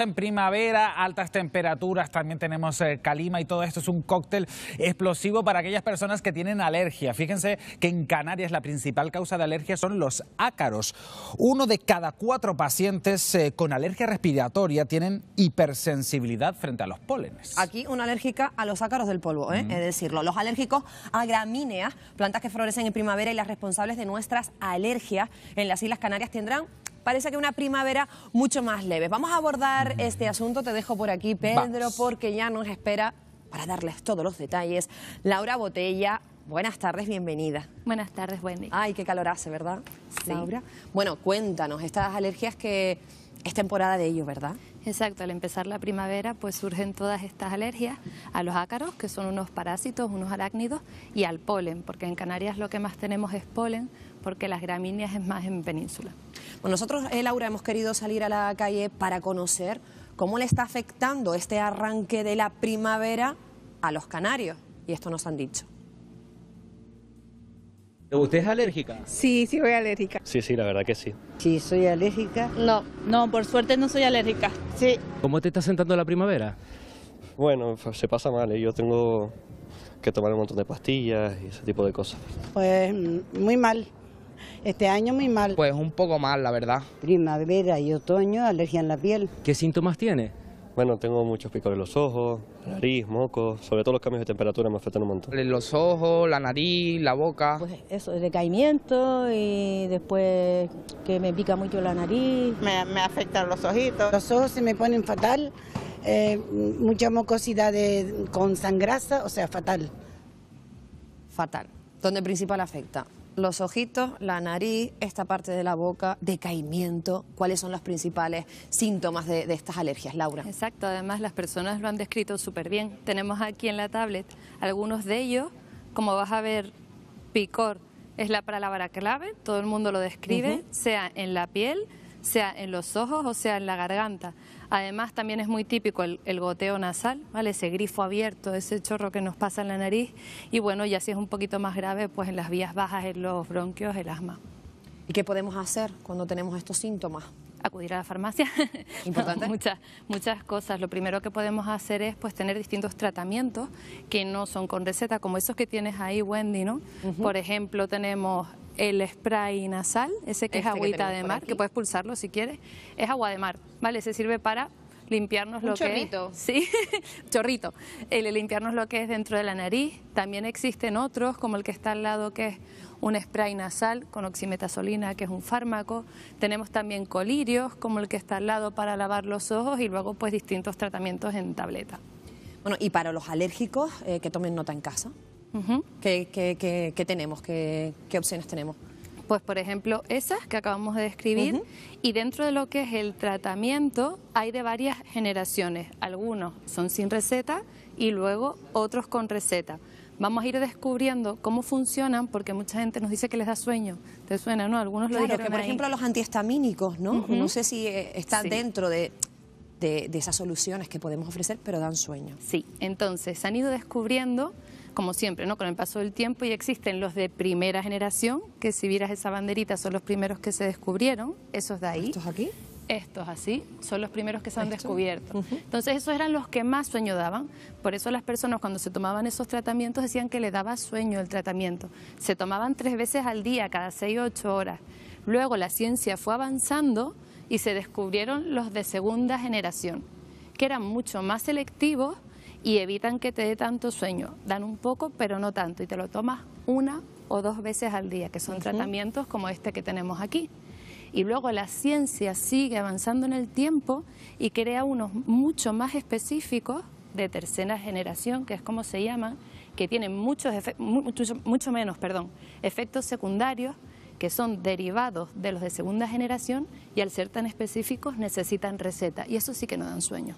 en primavera, altas temperaturas, también tenemos eh, calima y todo esto es un cóctel explosivo para aquellas personas que tienen alergia. Fíjense que en Canarias la principal causa de alergia son los ácaros. Uno de cada cuatro pacientes eh, con alergia respiratoria tienen hipersensibilidad frente a los pólenes. Aquí una alérgica a los ácaros del polvo, ¿eh? es decirlo. Los alérgicos a gramíneas, plantas que florecen en primavera y las responsables de nuestras alergias en las Islas Canarias tendrán parece que una primavera mucho más leve. Vamos a abordar este asunto, te dejo por aquí Pedro, porque ya nos espera para darles todos los detalles. Laura Botella, buenas tardes, bienvenida. Buenas tardes, Wendy. Ay, qué calor hace, ¿verdad, sí. Laura? Bueno, cuéntanos, estas alergias que es temporada de ello, ¿verdad? Exacto, al empezar la primavera pues surgen todas estas alergias a los ácaros, que son unos parásitos, unos arácnidos, y al polen, porque en Canarias lo que más tenemos es polen, porque las gramíneas es más en península. nosotros, eh, Laura, hemos querido salir a la calle para conocer cómo le está afectando este arranque de la primavera a los canarios, y esto nos han dicho. ¿Usted es alérgica? Sí, sí, soy alérgica. Sí, sí, la verdad que sí. Sí, soy alérgica. No, no, por suerte no soy alérgica. Sí. ¿Cómo te está sentando la primavera? Bueno, se pasa mal. ¿eh? Yo tengo que tomar un montón de pastillas y ese tipo de cosas. Pues mm, muy mal. Este año muy mal. Pues un poco mal, la verdad. Primavera y otoño, alergia en la piel. ¿Qué síntomas tiene? Bueno, tengo muchos picos en los ojos, nariz, mocos, sobre todo los cambios de temperatura me afectan un montón. Los ojos, la nariz, la boca. Pues eso, decaimiento y después que me pica mucho la nariz. Me, afectan los ojitos. Los ojos se me ponen fatal, eh, mucha mocosidad de, con sangrasa, o sea, fatal. Fatal. ¿Dónde principal afecta? los ojitos, la nariz, esta parte de la boca, decaimiento, cuáles son los principales síntomas de, estas alergias, Laura. Exacto, además las personas lo han descrito súper bien. Tenemos aquí en la tablet algunos de ellos, como vas a ver, picor es la palabra clave, todo el mundo lo describe, sea en la piel, sea en los ojos o sea en la garganta. Además, también es muy típico el, goteo nasal, ¿vale? Ese grifo abierto, ese chorro que nos pasa en la nariz. Y bueno, ya si es un poquito más grave, pues en las vías bajas, en los bronquios, el asma. ¿Y qué podemos hacer cuando tenemos estos síntomas? acudir a la farmacia. Importante. muchas, cosas. Lo primero que podemos hacer es pues tener distintos tratamientos que no son con receta, como esos que tienes ahí, Wendy, ¿no? Por ejemplo, tenemos el spray nasal, ese que es este agüita de mar, que puedes pulsarlo si quieres, es agua de mar, ¿vale? Se sirve para limpiarnos lo que es, sí, chorrito, el limpiarnos lo que es dentro de la nariz. También existen otros, como el que está al lado, que es un spray nasal con oximetasolina, que es un fármaco. Tenemos también colirios, como el que está al lado para lavar los ojos y luego pues distintos tratamientos en tableta. Bueno, y para los alérgicos eh, que tomen nota en casa. ¿Qué que, tenemos, qué opciones tenemos. Pues por ejemplo esas que acabamos de describir y dentro de lo que es el tratamiento hay de varias generaciones. Algunos son sin receta y luego otros con receta. Vamos a ir descubriendo cómo funcionan porque mucha gente nos dice que les da sueño. ¿Te suena, no? Algunos lo dijeron que por ejemplo los antihistamínicos, ¿no? No sé si eh, está dentro de de, esas soluciones que podemos ofrecer, pero dan sueño. Sí, entonces se han ido descubriendo, como siempre, ¿no? con el paso del tiempo, y existen los de primera generación, que si vieras esa banderita son los primeros que se descubrieron, esos de ahí. ¿Estos aquí? Estos así son los primeros que se han descubierto. Entonces esos eran los que más sueño daban. Por eso las personas cuando se tomaban esos tratamientos decían que le daba sueño el tratamiento. Se tomaban tres veces al día, cada seis o ocho horas. Luego la ciencia fue avanzando y se descubrieron los de segunda generación, que eran mucho más selectivos y evitan que te dé tanto sueño. Dan un poco, pero no tanto, y te lo tomas una o dos veces al día, que son tratamientos como este que tenemos aquí. Y luego la ciencia sigue avanzando en el tiempo y crea unos mucho más específicos de tercera generación, que es como se llaman, que tienen muchos mucho, mucho menos perdón, efectos secundarios, que son derivados de los de segunda generación y al ser tan específicos necesitan receta y eso sí que no dan sueño.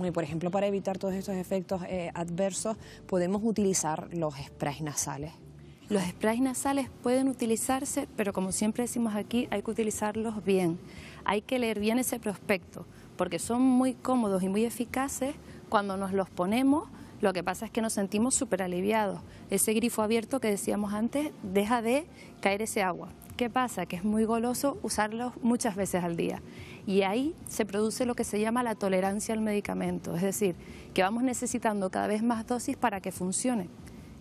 Y por ejemplo, para evitar todos estos efectos eh, adversos, podemos utilizar los sprays nasales. Los sprays nasales pueden utilizarse, pero como siempre decimos aquí, hay que utilizarlos bien. Hay que leer bien ese prospecto, porque son muy cómodos y muy eficaces cuando nos los ponemos lo que pasa es que nos sentimos súper aliviados. Ese grifo abierto que decíamos antes deja de caer ese agua. ¿Qué pasa? Que es muy goloso usarlos muchas veces al día. Y ahí se produce lo que se llama la tolerancia al medicamento, es decir, que vamos necesitando cada vez más dosis para que funcione.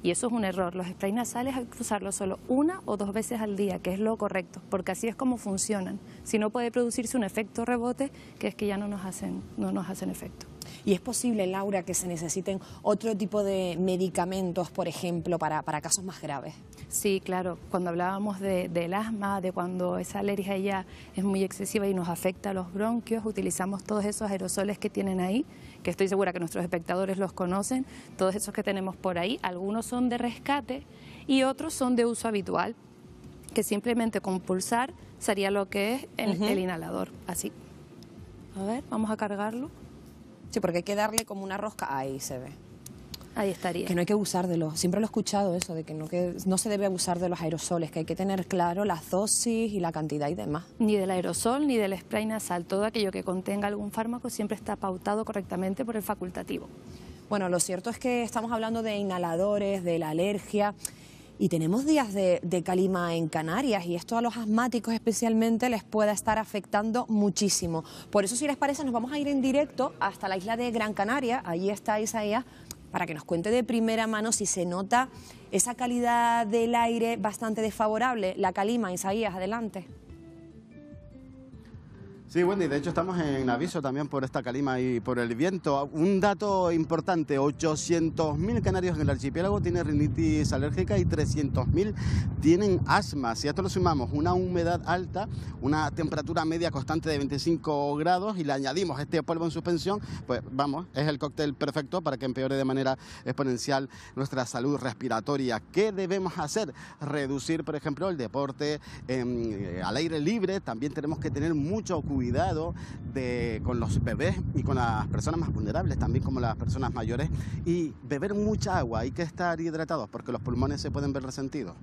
Y eso es un error. Los sprays nasales hay que usarlos solo una o dos veces al día, que es lo correcto, porque así es como funcionan. Si no puede producirse un efecto rebote, que es que ya no nos hacen, no nos hacen efecto. Y es posible, Laura, que se necesiten otro tipo de medicamentos, por ejemplo, para, para casos más graves. Sí, claro. Cuando hablábamos de, del asma, de cuando esa alergia ya es muy excesiva y nos afecta a los bronquios, utilizamos todos esos aerosoles que tienen ahí, que estoy segura que nuestros espectadores los conocen, todos esos que tenemos por ahí. Algunos son de rescate y otros son de uso habitual, que simplemente con pulsar sería lo que es el inhalador. Así. A ver, vamos a cargarlo. Sí, porque hay que darle como una rosca, ahí se ve. Ahí estaría. Que no hay que abusar de los... Siempre lo he escuchado eso, de que no, que no se debe abusar de los aerosoles, que hay que tener claro las dosis y la cantidad y demás. Ni del aerosol ni del spray nasal. Todo aquello que contenga algún fármaco siempre está pautado correctamente por el facultativo. Bueno, lo cierto es que estamos hablando de inhaladores, de la alergia y tenemos días de, calima en Canarias y esto a los asmáticos especialmente les puede estar afectando muchísimo. Por eso, si les parece, nos vamos a ir en directo hasta la isla de Gran Canaria. Allí está Isaías para que nos cuente de primera mano si se nota esa calidad del aire bastante desfavorable. La calima, Isaías, adelante. Sí, Wendy, de hecho estamos en aviso también por esta calima y por el viento. Un dato importante, 800.000 canarios en el archipiélago tienen rinitis alérgica y 300.000 tienen asma. Si a esto lo sumamos una humedad alta, una temperatura media constante de 25 grados y le añadimos este polvo en suspensión, pues vamos, es el cóctel perfecto para que empeore de manera exponencial nuestra salud respiratoria. ¿Qué debemos hacer? Reducir, por ejemplo, el deporte em, eh, al aire libre. También tenemos que tener mucho cuidado cuidado con los bebés y con las personas más vulnerables, también como las personas mayores, y beber mucha agua, hay que estar hidratados porque los pulmones se pueden ver resentidos.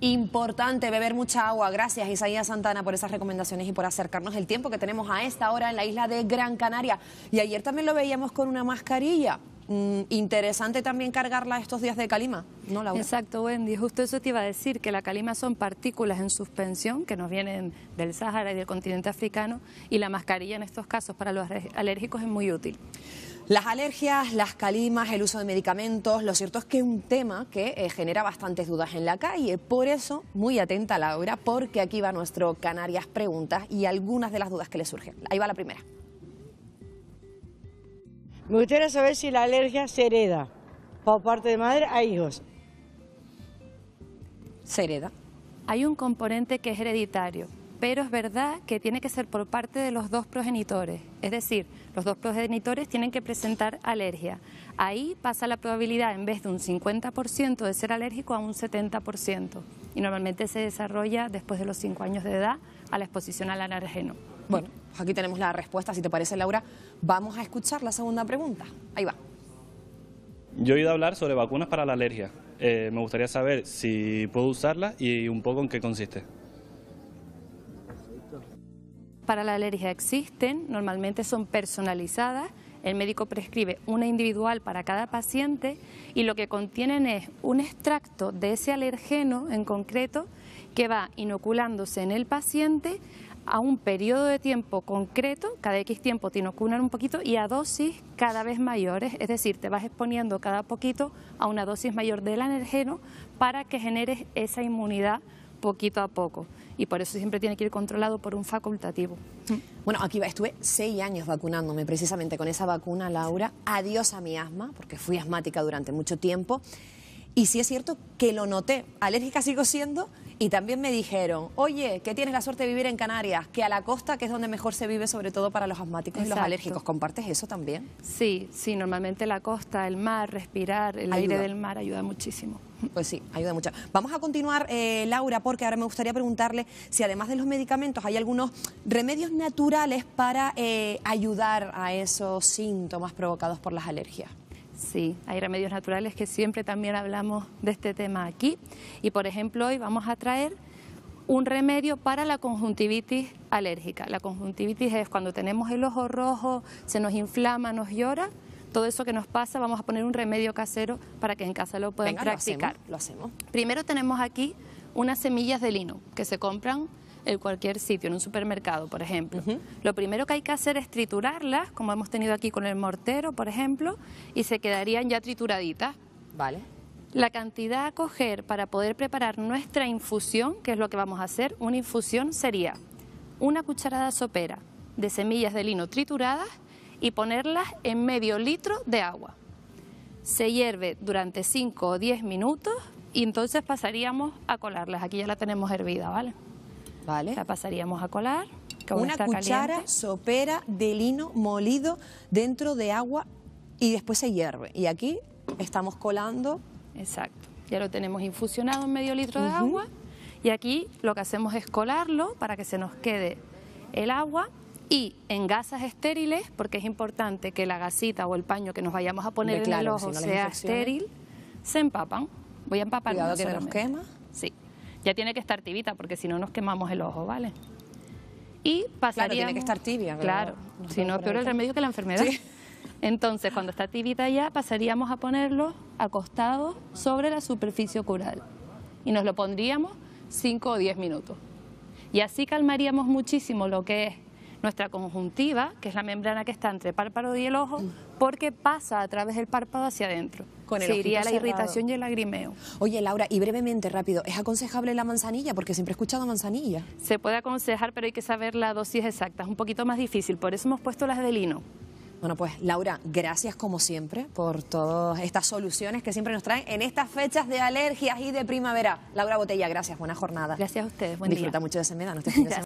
Importante beber mucha agua. Gracias Isaías Santana por esas recomendaciones y por acercarnos el tiempo que tenemos a esta hora en la isla de Gran Canaria. Y ayer también lo veíamos con una mascarilla. Mm, interesante también cargarla estos días de calima, ¿no, Laura? Exacto, Wendy. Justo eso te iba a decir, que la calima son partículas en suspensión que nos vienen del Sahara y del continente africano y la mascarilla en estos casos para los alérgicos es muy útil. Las alergias, las calimas, el uso de medicamentos, lo cierto es que es un tema que eh, genera bastantes dudas en la calle. Por eso, muy atenta Laura, porque aquí va nuestro Canarias Preguntas y algunas de las dudas que le surgen. Ahí va la primera. Me gustaría saber si la alergia se hereda por parte de madre a hijos. Se hereda. Hay un componente que es hereditario, pero es verdad que tiene que ser por parte de los dos progenitores. Es decir, los dos progenitores tienen que presentar alergia. Ahí pasa la probabilidad en vez de un 50% de ser alérgico a un 70%. Y normalmente se desarrolla después de los 5 años de edad a la exposición al alergeno. Bueno, aquí tenemos la respuesta. Si te parece, Laura, vamos a escuchar la segunda pregunta. Ahí va. Yo he oído hablar sobre vacunas para la alergia. Eh, me gustaría saber si puedo usarla y un poco en qué consiste. Para la alergia existen, normalmente son personalizadas. El médico prescribe una individual para cada paciente y lo que contienen es un extracto de ese alergeno en concreto que va inoculándose en el paciente a un periodo de tiempo concreto, cada X tiempo te inoculan un poquito y a dosis cada vez mayores, es decir, te vas exponiendo cada poquito a una dosis mayor del anergeno... para que generes esa inmunidad poquito a poco y por eso siempre tiene que ir controlado por un facultativo. Bueno, aquí estuve seis años vacunándome precisamente con esa vacuna, Laura. Adiós a mi asma, porque fui asmática durante mucho tiempo. Y sí es cierto que lo noté. Alérgica sigo siendo y también me dijeron, oye, que tienes la suerte de vivir en Canarias, que a la costa, que es donde mejor se vive, sobre todo para los asmáticos y los alérgicos. ¿Compartes eso también? Sí, sí, normalmente la costa, el mar, respirar, el aire del mar ayuda muchísimo. Pues sí, ayuda mucho. Vamos a continuar, eh, Laura, porque ahora me gustaría preguntarle si además de los medicamentos hay algunos remedios naturales para eh, ayudar a esos síntomas provocados por las alergias. Sí, hay remedios naturales que siempre también hablamos de este tema aquí. Y por ejemplo, hoy vamos a traer un remedio para la conjuntivitis alérgica. La conjuntivitis es cuando tenemos el ojo rojo, se nos inflama, nos llora. Todo eso que nos pasa, vamos a poner un remedio casero para que en casa lo puedan practicar. lo hacemos. Primero tenemos aquí unas semillas de lino que se compran en cualquier sitio, en un supermercado, por ejemplo. Lo primero que hay que hacer es triturarlas, como hemos tenido aquí con el mortero, por ejemplo, y se quedarían ya trituraditas. Vale. La cantidad a coger para poder preparar nuestra infusión, que es lo que vamos a hacer, una infusión sería una cucharada sopera de semillas de lino trituradas y ponerlas en medio litro de agua. Se hierve durante 5 o 10 minutos y entonces pasaríamos a colarlas. Aquí ya la tenemos hervida, ¿vale? Vale. La pasaríamos a colar. Que una cuchara sopera de lino molido dentro de agua y después se hierve. Y aquí estamos colando. Exacto. Ya lo tenemos infusionado en medio litro de agua. Y aquí lo que hacemos es colarlo para que se nos quede el agua y en gasas estériles, porque es importante que la gasita o el paño que nos vayamos a poner en el ojo sea estéril, se empapan. Voy a empapar. Cuidado que nos quema. Ya tiene que estar tibita porque si no nos quemamos el ojo, ¿vale? Y pasaría. Claro, tiene que estar tibia. Claro, si no, peor el remedio que la enfermedad. Entonces, cuando está tibita ya, pasaríamos a ponerlo acostado sobre la superficie ocular. Y nos lo pondríamos 5 o 10 minutos. Y así calmaríamos muchísimo lo que es nuestra conjuntiva, que es la membrana que está entre párpado y el ojo, porque pasa a través del párpado hacia adentro con la irritación y el lagrimeo. Oye, Laura, y brevemente, rápido, ¿es aconsejable la manzanilla? Porque siempre he escuchado manzanilla. Se puede aconsejar, pero hay que saber la dosis exacta. Es un poquito más difícil, por eso hemos puesto las de lino. Bueno, pues Laura, gracias como siempre por todas estas soluciones que siempre nos traen en estas fechas de alergias y de primavera. Laura Botella, gracias, buena jornada. Gracias a ustedes, Disfruta Disfruta mucho de Semedano este